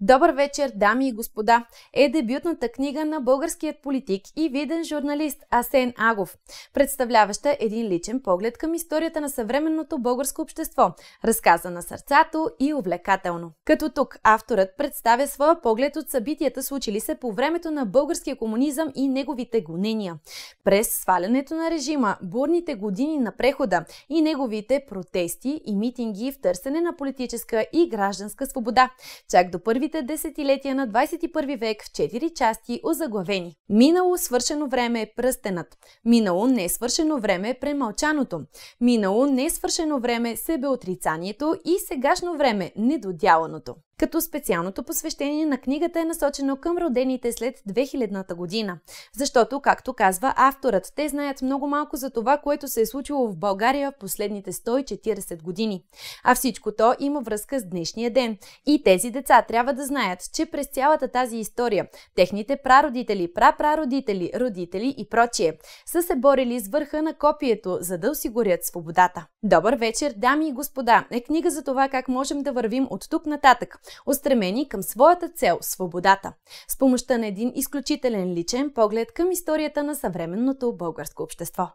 Добър вечер, дами и господа! Е дебютната книга на българският политик и виден журналист Асен Агов, представляваща един личен поглед към историята на съвременното българско общество, разказа на сърцато и увлекателно. Като тук авторът представя своя поглед от събитията, случили се по времето на българския комунизъм и неговите гонения. През свалянето на режима, бурните години на прехода и неговите протести и митинги в търсене на политическа и гражданска свобода. Чак до първи първите десетилетия на 21 век в 4 части озаглавени. Минало свършено време е пръстенът. Минало свършено време е премълчаното. Минало не свършено време е себеотрицанието и сегашно време е недодяланото като специалното посвещение на книгата е насочено към родените след 2000-та година. Защото, както казва авторът, те знаят много малко за това, което се е случило в България в последните 140 години. А всичко то има връзка с днешния ден. И тези деца трябва да знаят, че през цялата тази история техните прародители, прапрародители, родители и прочие са се борили с върха на копието, за да осигурят свободата. Добър вечер, дами и господа! Е книга за това как можем да вървим от тук нататък устремени към своята цел – свободата, с помощта на един изключителен личен поглед към историята на съвременното българско общество.